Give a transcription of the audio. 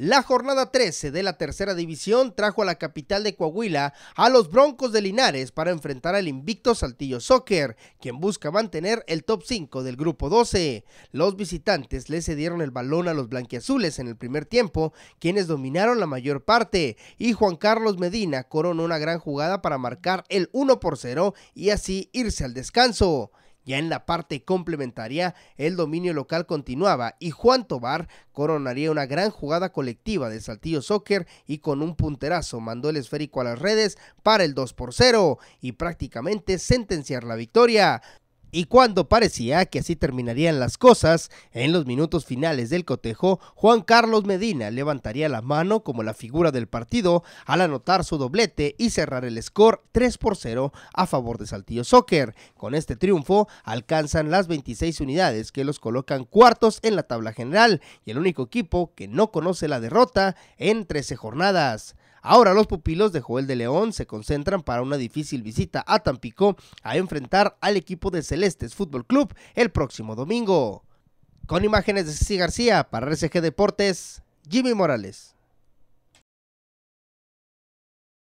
La jornada 13 de la tercera división trajo a la capital de Coahuila a los Broncos de Linares para enfrentar al invicto Saltillo Soccer, quien busca mantener el top 5 del grupo 12. Los visitantes le cedieron el balón a los blanquiazules en el primer tiempo, quienes dominaron la mayor parte, y Juan Carlos Medina coronó una gran jugada para marcar el 1 por 0 y así irse al descanso. Ya en la parte complementaria, el dominio local continuaba y Juan Tobar coronaría una gran jugada colectiva de Saltillo Soccer y con un punterazo mandó el esférico a las redes para el 2 por 0 y prácticamente sentenciar la victoria. Y cuando parecía que así terminarían las cosas, en los minutos finales del cotejo, Juan Carlos Medina levantaría la mano como la figura del partido al anotar su doblete y cerrar el score 3 por 0 a favor de Saltillo Soccer. Con este triunfo alcanzan las 26 unidades que los colocan cuartos en la tabla general y el único equipo que no conoce la derrota en 13 jornadas. Ahora los pupilos de Joel de León se concentran para una difícil visita a Tampico a enfrentar al equipo de Celestes Fútbol Club el próximo domingo. Con imágenes de Ceci García para RCG Deportes, Jimmy Morales.